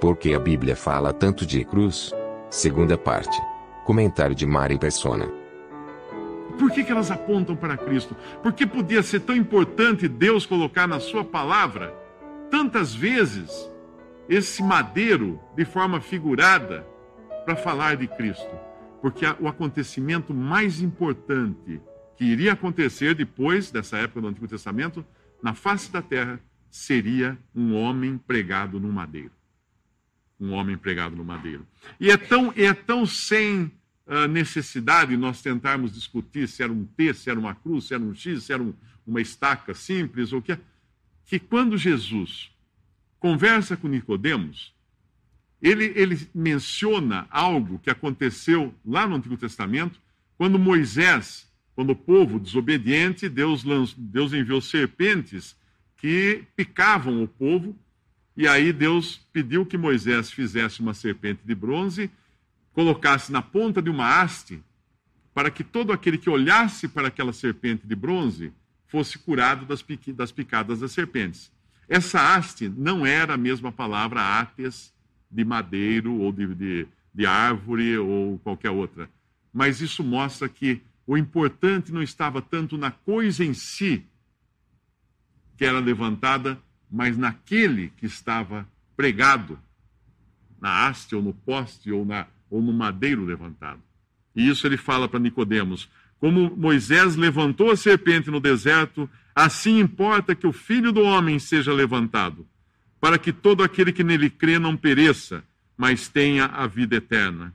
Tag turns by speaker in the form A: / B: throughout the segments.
A: Por que a Bíblia fala tanto de cruz? Segunda parte. Comentário de Mari Persona. Por que, que elas apontam para Cristo? Por que podia ser tão importante Deus colocar na sua palavra tantas vezes esse madeiro de forma figurada para falar de Cristo? Porque o acontecimento mais importante que iria acontecer depois dessa época do Antigo Testamento, na face da terra, seria um homem pregado num madeiro um homem pregado no madeiro. E é tão, é tão sem uh, necessidade nós tentarmos discutir se era um T, se era uma cruz, se era um X, se era um, uma estaca simples, ou que é, que quando Jesus conversa com Nicodemos, ele, ele menciona algo que aconteceu lá no Antigo Testamento, quando Moisés, quando o povo desobediente, Deus, lanç, Deus enviou serpentes que picavam o povo e aí Deus pediu que Moisés fizesse uma serpente de bronze, colocasse na ponta de uma haste, para que todo aquele que olhasse para aquela serpente de bronze fosse curado das, picadas das serpentes. Essa haste não era a mesma palavra ates de madeiro ou de, de, de árvore ou qualquer outra. Mas isso mostra que o importante não estava tanto na coisa em si que era levantada, mas naquele que estava pregado na haste ou no poste ou, na, ou no madeiro levantado. E isso ele fala para Nicodemos: como Moisés levantou a serpente no deserto, assim importa que o filho do homem seja levantado, para que todo aquele que nele crê não pereça, mas tenha a vida eterna.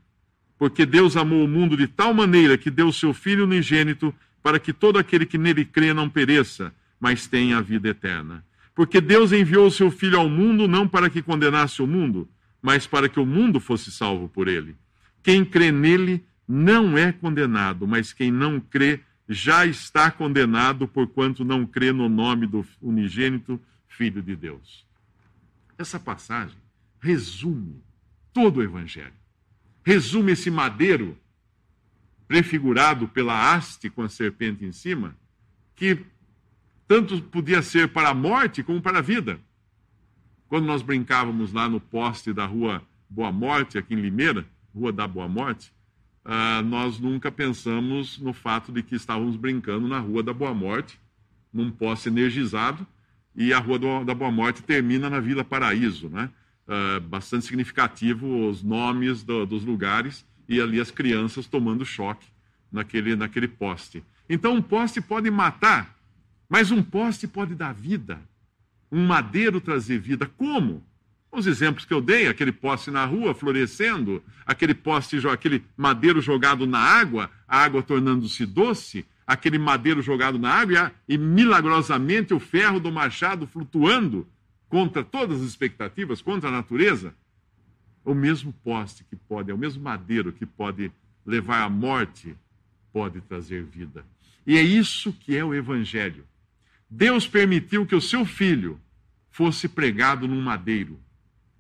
A: Porque Deus amou o mundo de tal maneira que deu seu filho unigênito para que todo aquele que nele crê não pereça, mas tenha a vida eterna. Porque Deus enviou o seu Filho ao mundo não para que condenasse o mundo, mas para que o mundo fosse salvo por ele. Quem crê nele não é condenado, mas quem não crê já está condenado, porquanto não crê no nome do unigênito Filho de Deus. Essa passagem resume todo o Evangelho. Resume esse madeiro prefigurado pela haste com a serpente em cima, que tanto podia ser para a morte como para a vida. Quando nós brincávamos lá no poste da rua Boa Morte, aqui em Limeira, Rua da Boa Morte, uh, nós nunca pensamos no fato de que estávamos brincando na Rua da Boa Morte, num poste energizado, e a Rua do, da Boa Morte termina na Vila Paraíso, né? Uh, bastante significativo os nomes do, dos lugares e ali as crianças tomando choque naquele, naquele poste. Então, um poste pode matar mas um poste pode dar vida, um madeiro trazer vida. Como? Os exemplos que eu dei, aquele poste na rua florescendo, aquele poste, aquele madeiro jogado na água, a água tornando-se doce, aquele madeiro jogado na água e, milagrosamente o ferro do machado flutuando contra todas as expectativas, contra a natureza. O mesmo poste que pode, é o mesmo madeiro que pode levar à morte, pode trazer vida. E é isso que é o Evangelho. Deus permitiu que o seu filho fosse pregado num madeiro,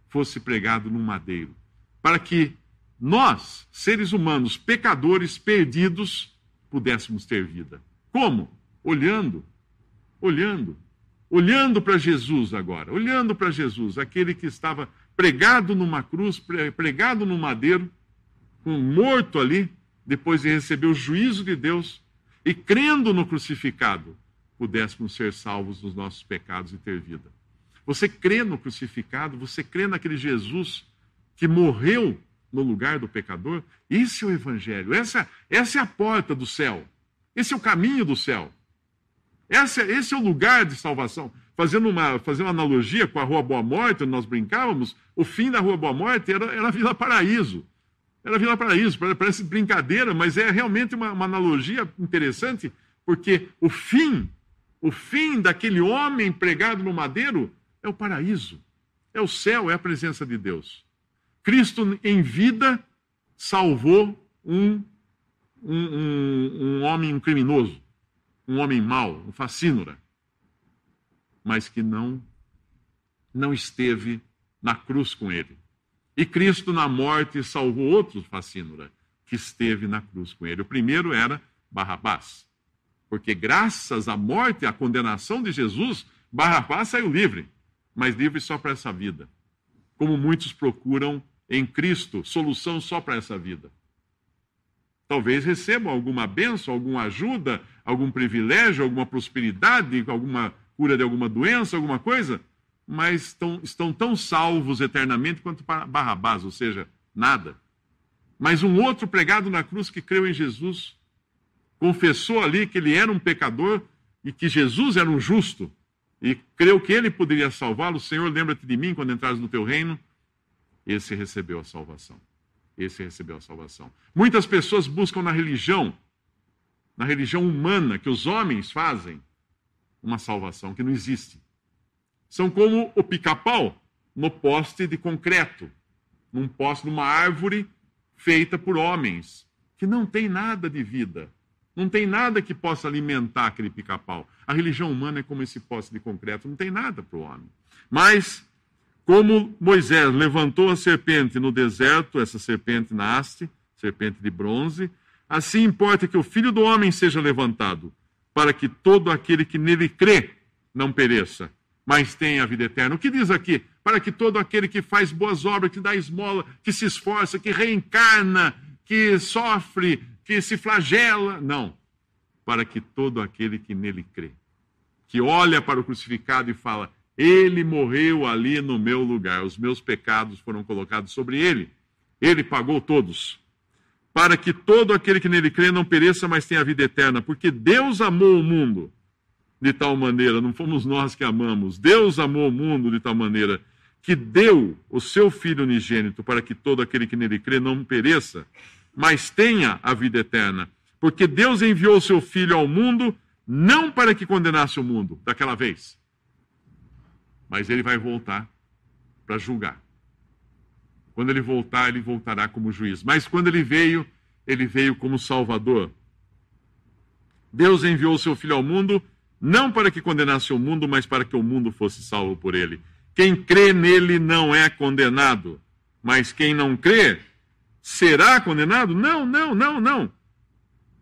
A: fosse pregado num madeiro, para que nós, seres humanos, pecadores, perdidos, pudéssemos ter vida. Como? Olhando, olhando, olhando para Jesus agora, olhando para Jesus, aquele que estava pregado numa cruz, pregado num madeiro, morto ali, depois de receber o juízo de Deus, e crendo no crucificado, pudéssemos ser salvos dos nossos pecados e ter vida. Você crê no crucificado, você crê naquele Jesus que morreu no lugar do pecador? Esse é o Evangelho, essa, essa é a porta do céu, esse é o caminho do céu, essa, esse é o lugar de salvação. Fazendo uma, fazendo uma analogia com a Rua Boa Morte, onde nós brincávamos, o fim da Rua Boa Morte era, era a Vila Paraíso. Era a Vila Paraíso, parece brincadeira, mas é realmente uma, uma analogia interessante, porque o fim o fim daquele homem pregado no madeiro é o paraíso, é o céu, é a presença de Deus. Cristo em vida salvou um, um, um, um homem um criminoso, um homem mau, um facínora, mas que não, não esteve na cruz com ele. E Cristo, na morte, salvou outro facínora que esteve na cruz com ele. O primeiro era Barrabás. Porque graças à morte e à condenação de Jesus, Barrabás saiu livre, mas livre só para essa vida. Como muitos procuram em Cristo solução só para essa vida. Talvez recebam alguma benção, alguma ajuda, algum privilégio, alguma prosperidade, alguma cura de alguma doença, alguma coisa, mas estão, estão tão salvos eternamente quanto Barrabás, ou seja, nada. Mas um outro pregado na cruz que creu em Jesus confessou ali que ele era um pecador e que Jesus era um justo e creu que ele poderia salvá-lo, Senhor, lembra-te de mim quando entrares no teu reino. Esse recebeu a salvação. Esse recebeu a salvação. Muitas pessoas buscam na religião, na religião humana que os homens fazem, uma salvação que não existe. São como o pica-pau no poste de concreto, num poste, de uma árvore feita por homens, que não tem nada de vida, não tem nada que possa alimentar aquele pica-pau. A religião humana é como esse poste de concreto, não tem nada para o homem. Mas, como Moisés levantou a serpente no deserto, essa serpente na haste, serpente de bronze, assim importa que o filho do homem seja levantado, para que todo aquele que nele crê não pereça, mas tenha a vida eterna. O que diz aqui? Para que todo aquele que faz boas obras, que dá esmola, que se esforça, que reencarna, que sofre, que se flagela. Não. Para que todo aquele que nele crê, que olha para o crucificado e fala: Ele morreu ali no meu lugar, os meus pecados foram colocados sobre ele, ele pagou todos. Para que todo aquele que nele crê não pereça, mas tenha a vida eterna, porque Deus amou o mundo de tal maneira, não fomos nós que amamos, Deus amou o mundo de tal maneira que deu o seu Filho unigênito para que todo aquele que nele crê não pereça, mas tenha a vida eterna. Porque Deus enviou seu Filho ao mundo não para que condenasse o mundo daquela vez, mas ele vai voltar para julgar. Quando ele voltar, ele voltará como juiz. Mas quando ele veio, ele veio como Salvador. Deus enviou seu Filho ao mundo não para que condenasse o mundo, mas para que o mundo fosse salvo por ele. Quem crê nele não é condenado, mas quem não crê será condenado? Não, não, não, não.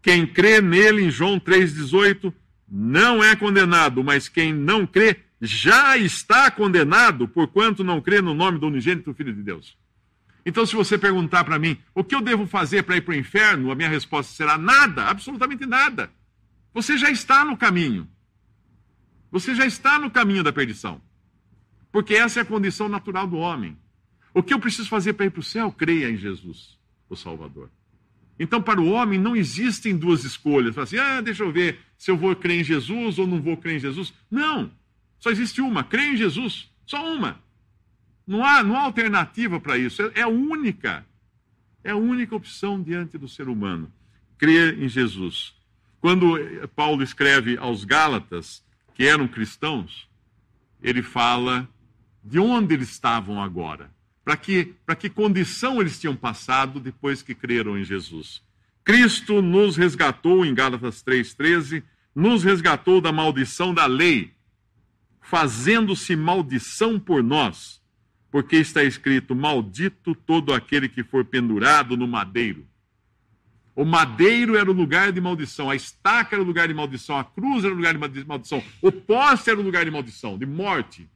A: Quem crê nele, em João 3,18, não é condenado, mas quem não crê já está condenado, porquanto não crê no nome do unigênito Filho de Deus. Então, se você perguntar para mim o que eu devo fazer para ir para o inferno, a minha resposta será nada, absolutamente nada. Você já está no caminho. Você já está no caminho da perdição. Porque essa é a condição natural do homem. O que eu preciso fazer para ir para o céu? Creia em Jesus, o Salvador. Então, para o homem, não existem duas escolhas. Fala assim, ah, deixa eu ver se eu vou crer em Jesus ou não vou crer em Jesus. Não, só existe uma, crer em Jesus, só uma. Não há, não há alternativa para isso, é, é única. É a única opção diante do ser humano, crer em Jesus. Quando eh, Paulo escreve aos Gálatas, que eram cristãos, ele fala de onde eles estavam agora para que, para que condição eles tinham passado depois que creram em Jesus. Cristo nos resgatou, em Gálatas 3,13, nos resgatou da maldição da lei, fazendo-se maldição por nós, porque está escrito: Maldito todo aquele que for pendurado no madeiro. O madeiro era o lugar de maldição, a estaca era o lugar de maldição, a cruz era o lugar de maldição, o poste era o lugar de maldição, de morte.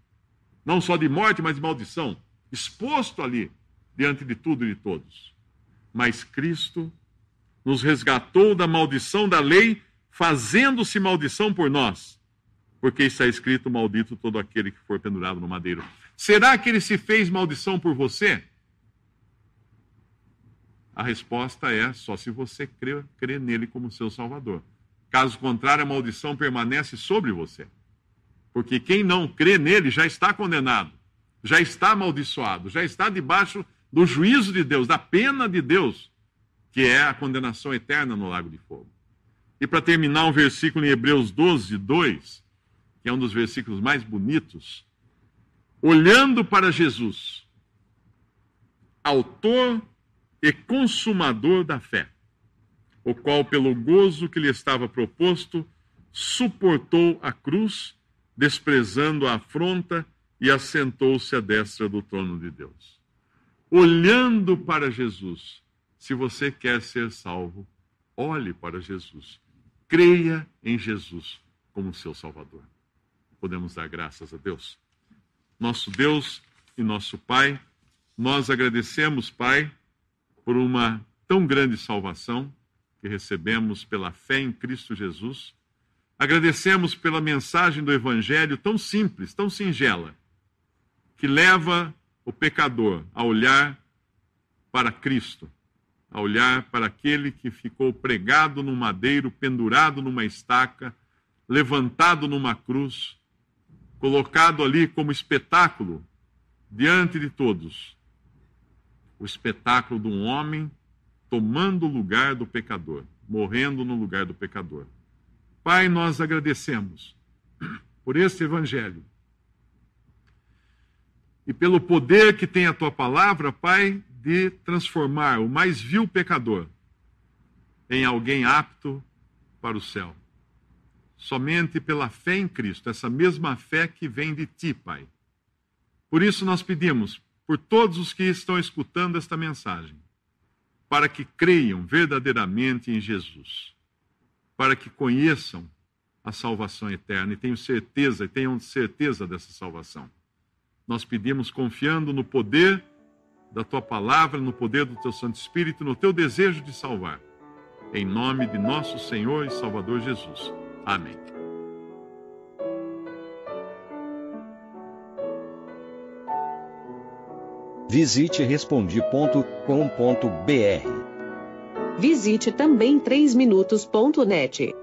A: Não só de morte, mas de maldição exposto ali diante de tudo e de todos. Mas Cristo nos resgatou da maldição da lei, fazendo-se maldição por nós, porque está escrito: Maldito todo aquele que for pendurado no madeiro. Será que ele se fez maldição por você? A resposta é só se você crê, crê nele como seu Salvador. Caso contrário, a maldição permanece sobre você. Porque quem não crê nele já está condenado já está amaldiçoado, já está debaixo do juízo de Deus, da pena de Deus, que é a condenação eterna no lago de fogo. E para terminar, um versículo em Hebreus 12, 2, que é um dos versículos mais bonitos. Olhando para Jesus, autor e consumador da fé, o qual, pelo gozo que lhe estava proposto, suportou a cruz, desprezando a afronta e assentou-se à destra do trono de Deus. Olhando para Jesus, se você quer ser salvo, olhe para Jesus. Creia em Jesus como seu Salvador. Podemos dar graças a Deus. Nosso Deus e nosso Pai, nós agradecemos, Pai, por uma tão grande salvação que recebemos pela fé em Cristo Jesus. Agradecemos pela mensagem do Evangelho tão simples, tão singela que leva o pecador a olhar para Cristo, a olhar para aquele que ficou pregado num madeiro, pendurado numa estaca, levantado numa cruz, colocado ali como espetáculo diante de todos. O espetáculo de um homem tomando o lugar do pecador, morrendo no lugar do pecador. Pai, nós agradecemos por este evangelho e pelo poder que tem a tua palavra, Pai, de transformar o mais vil pecador em alguém apto para o céu. Somente pela fé em Cristo, essa mesma fé que vem de ti, Pai. Por isso nós pedimos, por todos os que estão escutando esta mensagem, para que creiam verdadeiramente em Jesus, para que conheçam a salvação eterna e tenham certeza, e tenham certeza dessa salvação. Nós pedimos confiando no poder da tua palavra, no poder do teu Santo Espírito, no teu desejo de salvar. Em nome de nosso Senhor e Salvador Jesus. Amém. Visite respondi.com.br. Visite também 3minutos.net.